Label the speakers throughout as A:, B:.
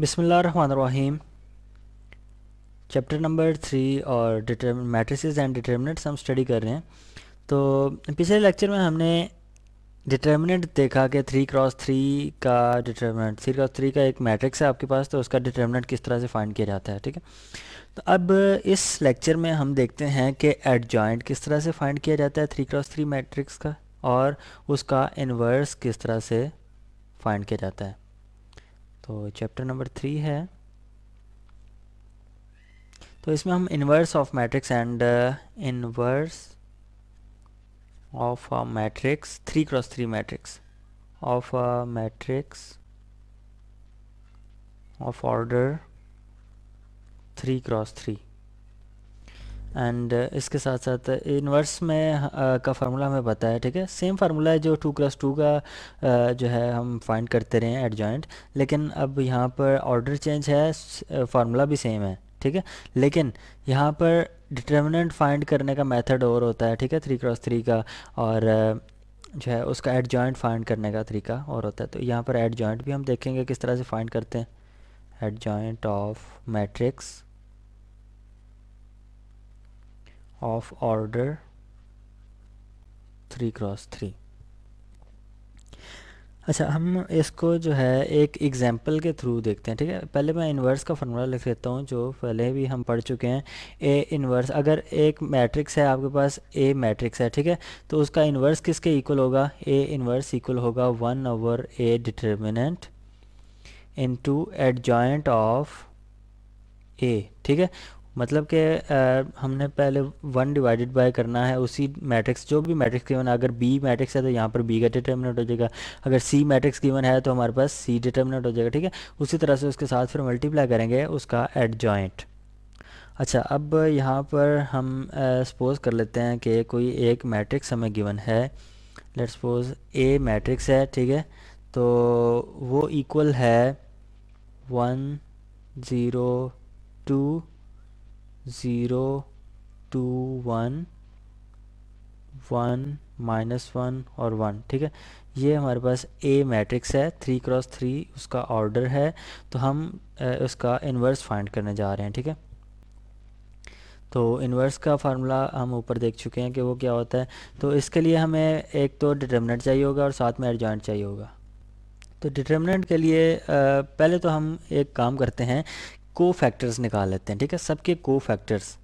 A: बिसमीम chapter number three और matrices and determinants हम स्टडी कर रहे हैं तो पिछले लेक्चर में हमने डिटर्मिनेंट देखा कि थ्री क्रॉस थ्री का डिटर्मिनेंट थ्री क्रॉस थ्री का एक मैट्रिक्स है आपके पास तो उसका डिटर्मिनेंट किस तरह से फाइंड किया जाता है ठीक है तो अब इस लेक्चर में हम देखते हैं कि एडजॉइंट किस तरह से फाइंड किया जाता है थ्री क्रॉस थ्री मैट्रिक्स का और उसका इन्वर्स किस तरह से फाइंड किया जाता है तो चैप्टर नंबर थ्री है तो इसमें हम inverse of matrix and inverse of matrix three cross three matrix of matrix of order three cross three and uh, इसके साथ साथ इनवर्स में uh, का फार्मूला हमें पता है ठीक है सेम फार्मूला है जो टू क्लस टू का uh, जो है हम फाइंड करते रहे हैं एडजॉइंट जॉइंट लेकिन अब यहाँ पर ऑर्डर चेंज है फार्मूला uh, भी सेम है ठीक है लेकिन यहाँ पर डिटर्मिनेंट फाइंड करने का मेथड और होता है ठीक है थ्री क्रॉस थ्री का और uh, जो है उसका एड जॉइंट फाइंड करने का तरीका और होता है तो यहाँ पर एड जॉइंट भी हम देखेंगे किस तरह से फाइंड करते हैं adjoint of matrix of order 3 cross three अच्छा हम इसको जो है एक एग्जाम्पल के थ्रू देखते हैं ठीक है पहले मैं इन्वर्स का फॉर्मूला लिख देता हूँ जो पहले भी हम पढ़ चुके हैं ए इन्वर्स अगर एक मैट्रिक्स है आपके पास ए मैट्रिक्स है ठीक है तो उसका इन्वर्स किसके इक्वल होगा ए इन्वर्स इक्वल होगा one over A determinant into adj of A ठीक है मतलब कि हमने पहले वन डिवाइडेड बाय करना है उसी मैट्रिक्स जो भी मैट्रिक्स गिवन है अगर बी मैट्रिक्स है तो यहाँ पर बी का डिटर्मिनेट हो जाएगा अगर सी मैट्रिक्स गिवन है तो हमारे पास सी डिटर्मिनेट हो जाएगा ठीक है उसी तरह से उसके साथ फिर मल्टीप्लाई करेंगे उसका एड जॉइंट अच्छा अब यहाँ पर हम सपोज कर लेते हैं कि कोई एक मैट्रिक्स हमें गिवन है लेट सपोज ए मैट्रिक्स है ठीक है तो वो इक्वल है one zero two zero two one one minus one और वन ठीक है ये हमारे पास ए मैट्रिक्स है थ्री क्रॉस थ्री उसका ऑर्डर है तो हम उसका इन्वर्स फाइंड करने जा रहे हैं ठीक है तो इन्वर्स का फार्मूला हम ऊपर देख चुके हैं कि वो क्या होता है तो इसके लिए हमें एक तो डिटर्मिनेंट चाहिए होगा और साथ में एडजॉइंट चाहिए होगा तो डिटर्मिनेंट के लिए पहले तो हम एक काम करते हैं को फैक्टर्स निकाल लेते हैं ठीक है सबके को फैक्टर्स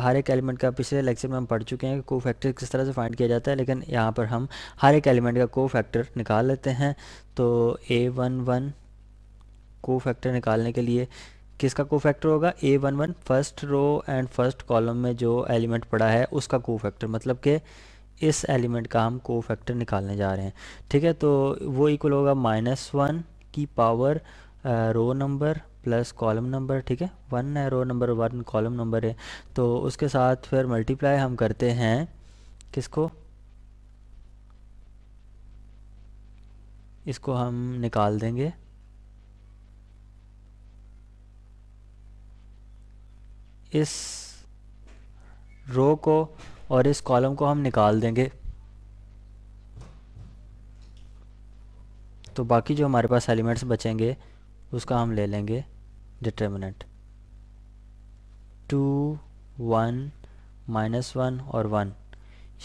A: हर एक एलिमेंट का पिछले लेक्चर में हम पढ़ चुके हैं कि को फैक्टर किस तरह से फाइंड किया जाता है लेकिन यहाँ पर हम हर एक एलिमेंट का को फैक्टर निकाल लेते हैं तो A one one cofactor निकालने के लिए किसका को फैक्टर होगा A one one first row and first column में जो एलिमेंट पड़ा है उसका को फैक्टर मतलब कि इस एलिमेंट का हम को फैक्टर निकालने जा रहे हैं ठीक है तो वो इक्वल होगा माइनस वन की power row number plus column number ठीक है वन है row number one column number है तो उसके साथ फिर मल्टीप्लाई हम करते हैं किसको इसको हम निकाल देंगे इस रो को और इस कॉलम को हम निकाल देंगे तो बाकी जो हमारे पास एलिमेंट्स बचेंगे उसका हम ले लेंगे determinant two one minus one और वन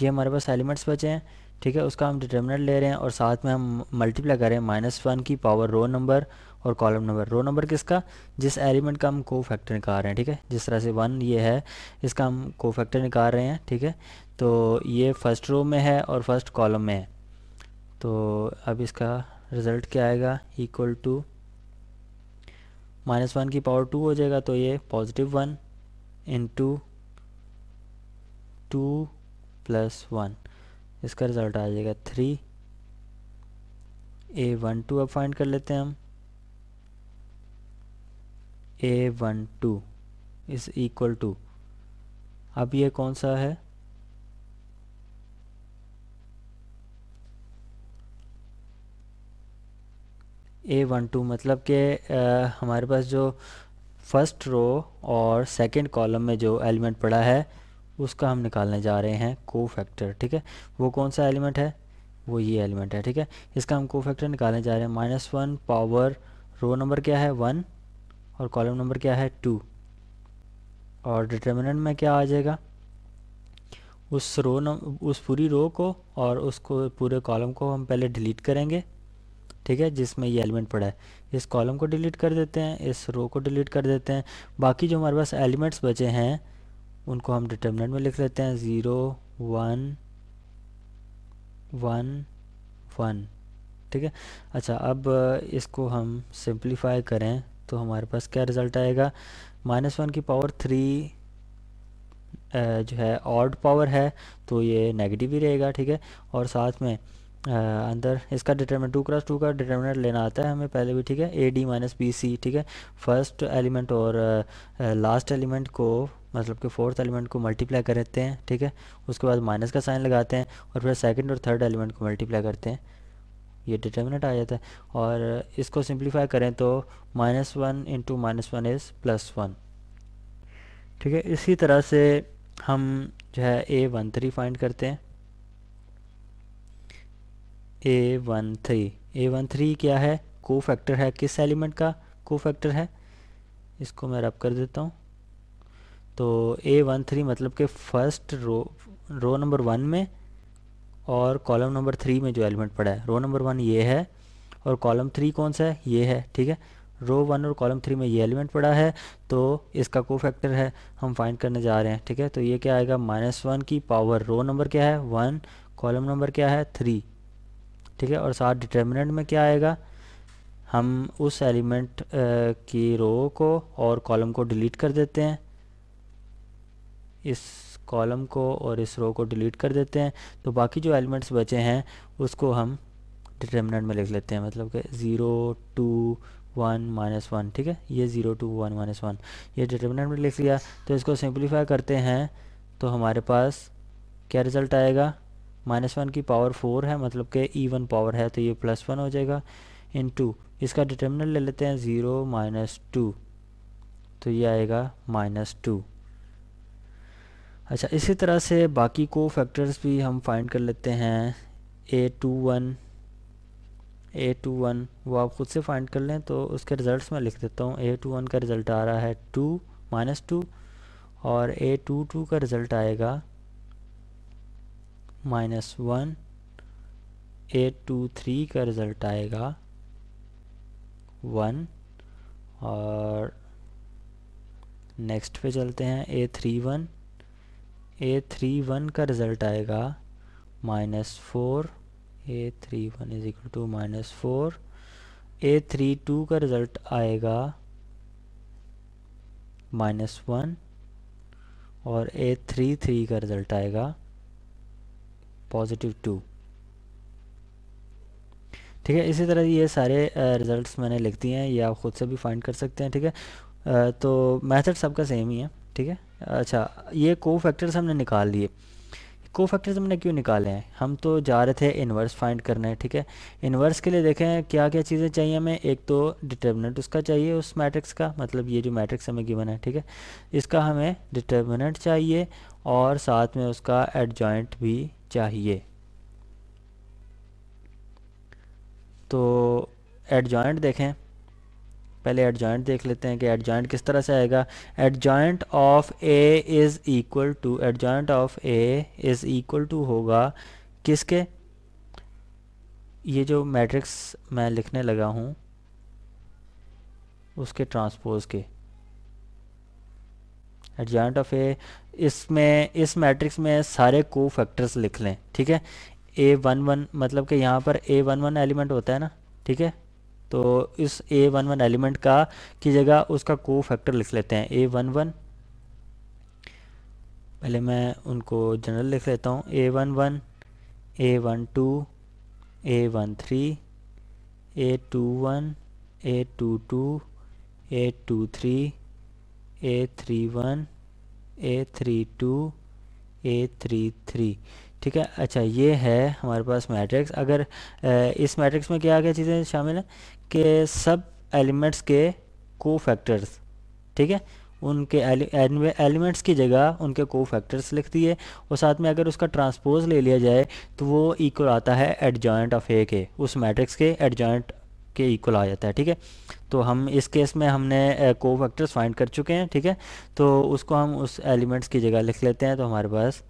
A: ये हमारे पास एलिमेंट्स बचे हैं ठीक है उसका हम डिटर्मिनेंट ले रहे हैं और साथ में हम मल्टीप्लाई कर रहे हैं माइनस वन की पावर रो नंबर और कॉलम नंबर रो नंबर किसका जिस एलिमेंट का हम को फैक्टर निकाल रहे हैं ठीक है जिस तरह से वन ये है इसका हम को फैक्टर निकाल रहे हैं ठीक है तो ये फर्स्ट रो में है और फर्स्ट कॉलम में है तो अब इसका रिज़ल्ट क्या आएगा इक्वल टू माइनस वन की पावर टू हो जाएगा तो ये positive one into two plus one इसका रिज़ल्ट आ जाएगा थ्री ए वन टू अब फाइंड कर लेते हैं हम A one two is equal to अब ये कौन सा है ए वन टू मतलब कि हमारे पास जो फर्स्ट रो और सेकंड कॉलम में जो एलिमेंट पड़ा है उसका हम निकालने जा रहे हैं को फैक्टर ठीक है वो कौन सा एलिमेंट है वो ये एलिमेंट है ठीक है इसका हम को फैक्टर निकालने जा रहे हैं minus one power row number क्या है वन और कॉलम नंबर क्या है टू और डिटर्मिनेंट में क्या आ जाएगा उस रो नंबर उस पूरी रो को और उसको पूरे कॉलम को हम पहले डिलीट करेंगे ठीक है जिसमें ये एलिमेंट पड़ा है इस कॉलम को डिलीट कर देते हैं इस रो को डिलीट कर देते हैं बाकी जो हमारे पास एलिमेंट्स बचे हैं उनको हम डिटर्मिनेंट में लिख लेते हैं ज़ीरो वन वन वन ठीक है अच्छा अब इसको हम सिंप्लीफाई करें तो हमारे पास क्या रिज़ल्ट आएगा माइनस वन की पावर थ्री जो है ऑर्ड पावर है तो ये नेगेटिव ही रहेगा ठीक है और साथ में अंदर इसका डिटर्मिनेंट टू क्रॉस टू का डिटर्मिनेट लेना आता है हमें पहले भी ठीक है A D minus B C ठीक है फर्स्ट एलिमेंट और लास्ट एलिमेंट को मतलब कि फोर्थ एलिमेंट को मल्टीप्लाई करते हैं ठीक है उसके बाद माइनस का साइन लगाते हैं और फिर सेकंड और थर्ड एलिमेंट को मल्टीप्लाई करते हैं ये डिटर्मिनेंट आ जाता है और इसको सिंप्लीफाई करें तो minus one into minus one is plus one ठीक है इसी तरह से हम जो है ए वन थ्री फाइंड करते हैं A one three A one three क्या है को फैक्टर है किस एलिमेंट का को फैक्टर है इसको मैं रब कर देता हूँ तो ए वन थ्री मतलब कि first row row number one में और कॉलम नंबर थ्री में जो एलिमेंट पड़ा है रो नंबर वन ये है और कॉलम थ्री कौन सा है ये है ठीक है रो वन और कॉलम थ्री में ये एलिमेंट पड़ा है तो इसका को फैक्टर है हम फाइंड करने जा रहे हैं ठीक है तो ये क्या आएगा माइनस वन की पावर रो नंबर क्या है वन कॉलम नंबर क्या है थ्री ठीक है और साथ डिटर्मिनेंट में क्या आएगा हम उस एलिमेंट की रो को और कॉलम को डिलीट कर देते हैं इस कॉलम को और इस रो को डिलीट कर देते हैं तो बाकी जो एलिमेंट्स बचे हैं उसको हम डिटर्मिनेंट में लिख लेते हैं मतलब कि zero two one minus one ठीक है ये zero two one minus one ये डिटर्मिनेंट में लिख लिया तो इसको सिंप्लीफाई करते हैं तो हमारे पास क्या रिज़ल्ट आएगा माइनस वन की पावर फोर है मतलब के ई वन पावर है तो ये प्लस वन हो जाएगा इन टू इसका डिटर्मिनेंट ले लेते हैं ज़ीरो माइनस टू तो ये आएगा माइनस टू अच्छा इसी तरह से बाकी को फैक्टर्स भी हम फाइंड कर लेते हैं A two one A two one वो आप ख़ुद से फाइंड कर लें तो उसके रिज़ल्ट में लिख देता हूँ ए टू वन का रिज़ल्ट आ रहा है टू माइनस टू और ए टू टू का रिज़ल्ट आएगा minus one eight two three का रिज़ल्ट आएगा वन और नेक्स्ट पे चलते हैं A three one A three one का रिज़ल्ट आएगा minus four A three one is equal to minus four A three two का रिज़ल्ट आएगा माइनस वन और ए थ्री थ्री का रिज़ल्ट आएगा पॉजिटिव टू ठीक है इसी तरह ये सारे रिज़ल्ट्स मैंने लिख दिए हैं ये आप ख़ुद से भी फाइंड कर सकते हैं ठीक है तो मेथड सबका सेम ही है ठीक है अच्छा ये को फैक्टर्स हमने निकाल लिए को फैक्टर्स हमने क्यों निकाले हैं हम तो जा रहे थे इन्वर्स फाइंड करने ठीक है इन्वर्स के लिए देखें क्या क्या चीज़ें चाहिए हमें एक तो डिटर्मिनेंट उसका चाहिए उस मैट्रिक्स का मतलब ये जो मैट्रिक्स हमें गिवन है ठीक है इसका हमें डिटर्मिनेंट चाहिए और साथ में उसका एडजॉइंट भी चाहिए तो एड जॉइंट देखें पहले एड जॉइंट देख लेते हैं कि एड जॉइंट किस तरह से आएगा adjoint of A is equal to adjoint of A is equal to होगा किसके ये जो मैट्रिक्स मैं लिखने लगा हूँ उसके ट्रांसपोज़ के एडजॉइंट ऑफ ए इसमें इस मैट्रिक्स में सारे को फैक्टर्स लिख लें ठीक है ए वन वन मतलब कि यहाँ पर ए वन वन एलिमेंट होता है ना ठीक है तो इस ए वन वन एलिमेंट का की जगह उसका को फैक्टर लिख लेते हैं ए वन वन पहले मैं उनको जनरल लिख लेता हूँ A one one A one two A one three A two one A two two A two three A three one A three two A three three ठीक है अच्छा ये है हमारे पास मैट्रिक्स अगर इस मैट्रिक्स में क्या क्या चीज़ें शामिल हैं कि सब एलिमेंट्स के को फैक्टर्स ठीक है उनके एलिमेंट्स की जगह उनके को फैक्टर्स लिख दिए और साथ में अगर उसका ट्रांसपोज ले लिया जाए तो वो इक्वल आता है एडजॉइंट ऑफ ए के उस मैट्रिक्स के एडजॉइंट के इक्वल आ जाता है ठीक है तो हम इस केस में हमने को फैक्टर्स फाइंड कर चुके हैं ठीक है तो उसको हम उस एलिमेंट्स की जगह लिख लेते हैं तो हमारे पास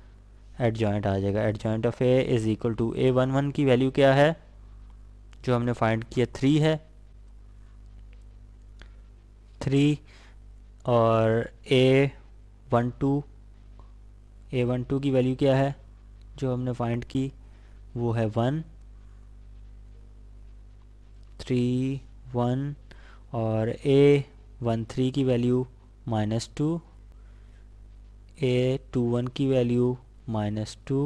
A: एड जॉइंट आ जाएगा adjoint of A is equal to A one one की वैल्यू क्या है जो हमने फाइंड किया थ्री है थ्री और A one two A one two की वैल्यू क्या है जो हमने फाइंड की वो है वन थ्री वन और ए वन थ्री की value minus two A two one की value minus two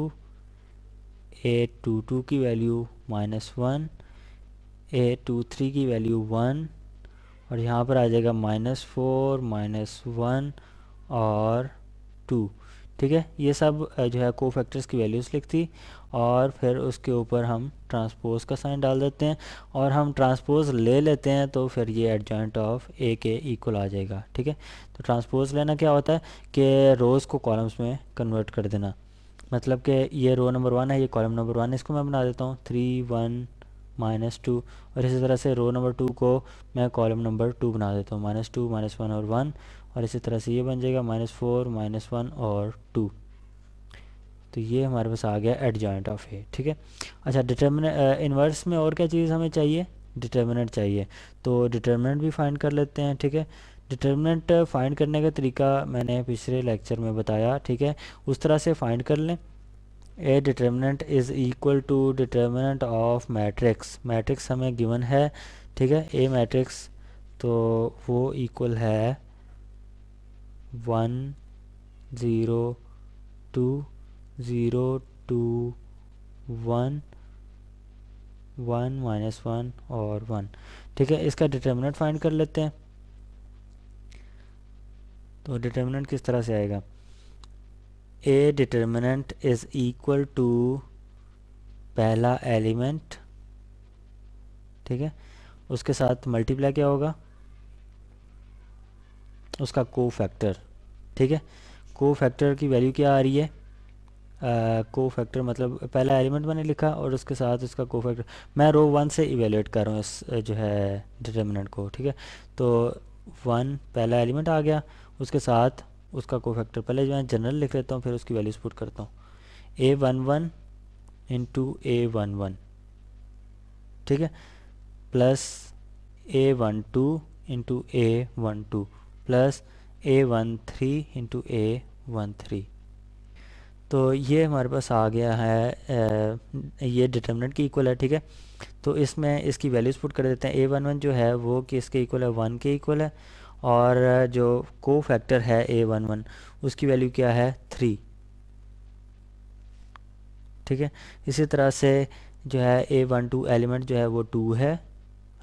A: A two two की value minus one A two three की वैल्यू वन और यहाँ पर आ जाएगा माइनस फोर माइनस वन और टू ठीक है ये सब जो है को फैक्टर्स की वैल्यूज़ लिखती और फिर उसके ऊपर हम ट्रांसपोज का साइन डाल देते हैं और हम ट्रांसपोज ले लेते हैं तो फिर ये एडजॉइंट ऑफ ए के इक्वल आ जाएगा ठीक है तो ट्रांसपोज लेना क्या होता है कि रोज़ को कॉलम्स में कन्वर्ट कर देना मतलब कि ये रो नंबर वन है ये कॉलम नंबर वन इसको मैं बना देता हूँ थ्री वन माइनस टू और इसी तरह से रो नंबर टू को मैं कॉलम नंबर टू बना देता हूँ माइनस टू माइनस वन और वन और इसी तरह से ये बन जाएगा माइनस फोर माइनस वन और टू तो ये हमारे पास आ गया एट जॉइंट ऑफ ए ठीक है अच्छा डिटर्मिनेट इन्वर्स में और क्या चीज़ हमें चाहिए डिटर्मिनेंट चाहिए तो डिटर्मिनेंट भी फाइंड कर लेते हैं ठीक है डिटर्मिनेंट फाइंड करने का तरीका मैंने पिछले लेक्चर में बताया ठीक है उस तरह से फाइंड कर लें A determinant is equal to determinant of matrix matrix हमें गिवन है ठीक है ए मैट्रिक्स तो वो इक्वल है one zero two zero two one one minus one और वन ठीक है इसका डिटर्मिनेंट फाइंड कर लेते हैं तो डिटर्मिनेंट किस तरह से आएगा A determinant is equal to पहला एलिमेंट ठीक है उसके साथ मल्टीप्लाई क्या होगा उसका को फैक्टर ठीक है को फैक्टर की वैल्यू क्या आ रही है को uh, फैक्टर मतलब पहला एलिमेंट मैंने लिखा और उसके साथ उसका को फैक्टर मैं रो वन से इवेल्यूएट कर रहा हूँ इस जो है डिटर्मिनेंट को ठीक है तो वन पहला एलिमेंट आ गया उसके साथ उसका को फैक्टर पहले मैं जनरल लिख लेता हूँ फिर उसकी वैल्यू स्पूट करता हूँ A one one into A one one ठीक है plus A one two into A one two plus A one three into A one three तो ये हमारे पास आ गया है ये डिटर्मिनेंट की इक्वल है ठीक है तो इसमें इसकी वैल्यूज़ पुट कर देते हैं ए वन वन जो है वो किसके इक्वल है वन के इक्वल है और जो को फैक्टर है ए वन वन उसकी वैल्यू क्या है थ्री ठीक है इसी तरह से जो है ए वन टू एलिमेंट जो है वो टू है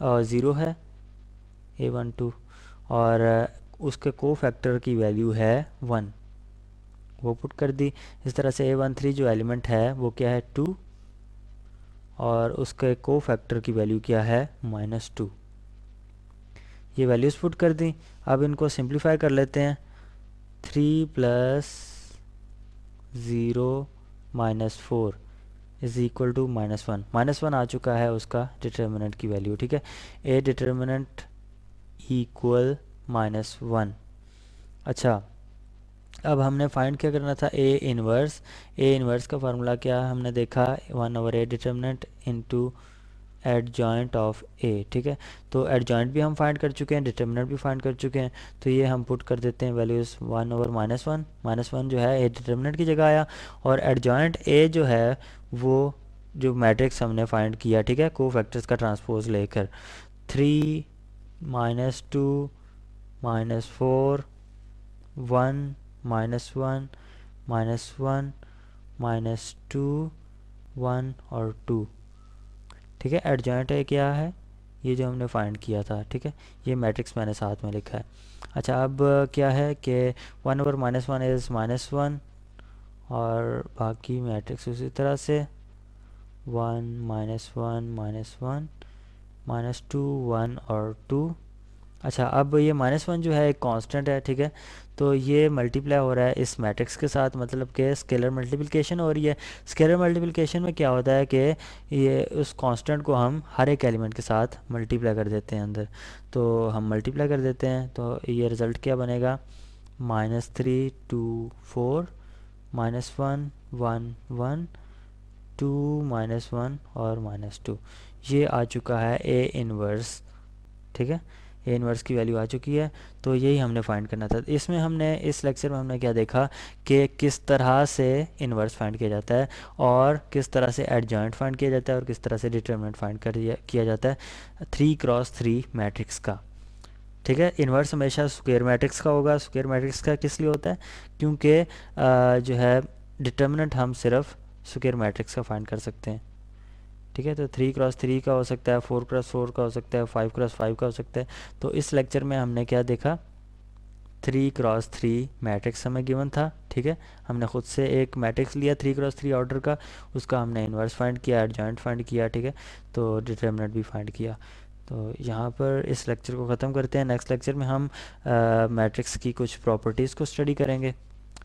A: और ज़ीरो है ए वन टू और उसके को फैक्टर की वैल्यू है वन वो पुट कर दी इस तरह से ए वन थ्री जो एलिमेंट है वो क्या है टू और उसके को फैक्टर की वैल्यू क्या है माइनस टू ये वैल्यूज़ पुट कर दी अब इनको सिंप्लीफाई कर लेते हैं three plus zero minus four is equal to minus one minus one आ चुका है उसका डिटर्मिनेंट की वैल्यू ठीक है A determinant equal minus one अच्छा अब हमने फाइंड क्या करना था ए इनवर्स ए इनवर्स का फार्मूला क्या हमने देखा one over A determinant into adjoint of A ठीक है तो एड जॉइंट भी हम फाइंड कर चुके हैं डिटर्मिनेंट भी फाइंड कर चुके हैं तो ये हम पुट कर देते हैं values one over minus one minus one जो है ए डिटर्मिनेंट की जगह आया और एड जॉइंट ए जो है वो जो मैट्रिक्स हमने फाइंड किया ठीक है को फैक्टर्स का ट्रांसपोज लेकर three minus two minus 4 1 minus 1 minus 1 minus two one और टू ठीक है एडजॉइंट है क्या है ये जो हमने फाइंड किया था ठीक है ये मैट्रिक्स मैंने साथ में लिखा है अच्छा अब क्या है कि one over minus one is minus one और बाकी मैट्रिक्स उसी तरह से one minus one minus one minus two one और टू अच्छा अब ये माइनस वन जो है एक कांस्टेंट है ठीक है तो ये मल्टीप्लाई हो रहा है इस मैट्रिक्स के साथ मतलब कि स्केलर मल्टीप्लिकेशन और ये स्केलर मल्टीप्लिकेशन में क्या होता है कि ये उस कांस्टेंट को हम हर एक एलिमेंट के साथ मल्टीप्लाई कर देते हैं अंदर तो हम मल्टीप्लाई कर देते हैं तो ये रिज़ल्ट क्या बनेगा minus three two four minus one one one two minus one और माइनस टू ये आ चुका है ए इनवर्स ठीक है ए इनवर्स की वैल्यू आ चुकी है तो यही हमने फाइंड करना था इसमें हमने इस लेक्चर में हमने क्या देखा कि किस तरह से इनवर्स फाइंड किया जाता है और किस तरह से एडजॉइंट फाइंड किया जाता है और किस तरह से डिटर्मिनेंट फाइंड कर किया जाता है थ्री क्रॉस थ्री मैट्रिक्स का ठीक है इन्वर्स हमेशा स्क्वेयर मैट्रिक्स का होगा स्क्वेयर मैट्रिक्स का किस लिए होता है क्योंकि जो है डिटर्मिनेंट हम सिर्फ स्क्वेयर मैट्रिक्स का फाइंड कर सकते हैं ठीक है तो थ्री क्रॉस थ्री का हो सकता है फोर क्रॉस फोर का हो सकता है फाइव क्रॉस फाइव का हो सकता है तो इस लेक्चर में हमने क्या देखा थ्री क्रॉस थ्री मैट्रिक्स हमें गिवन था ठीक है हमने खुद से एक मैट्रिक्स लिया थ्री क्रॉस थ्री ऑर्डर का उसका हमने इन्वर्स फाइंड किया एडजॉइंट फाइंड किया ठीक है तो डिटर्मिनेंट भी फाइंड किया तो यहाँ पर इस लेक्चर को ख़त्म करते हैं नेक्स्ट लेक्चर में हम मैट्रिक्स की कुछ प्रॉपर्टीज़ को स्टडी करेंगे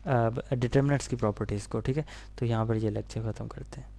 A: डिटर्मिनेंट्स की प्रॉपर्टीज़ को ठीक है तो यहाँ पर ये लेक्चर ख़त्म करते हैं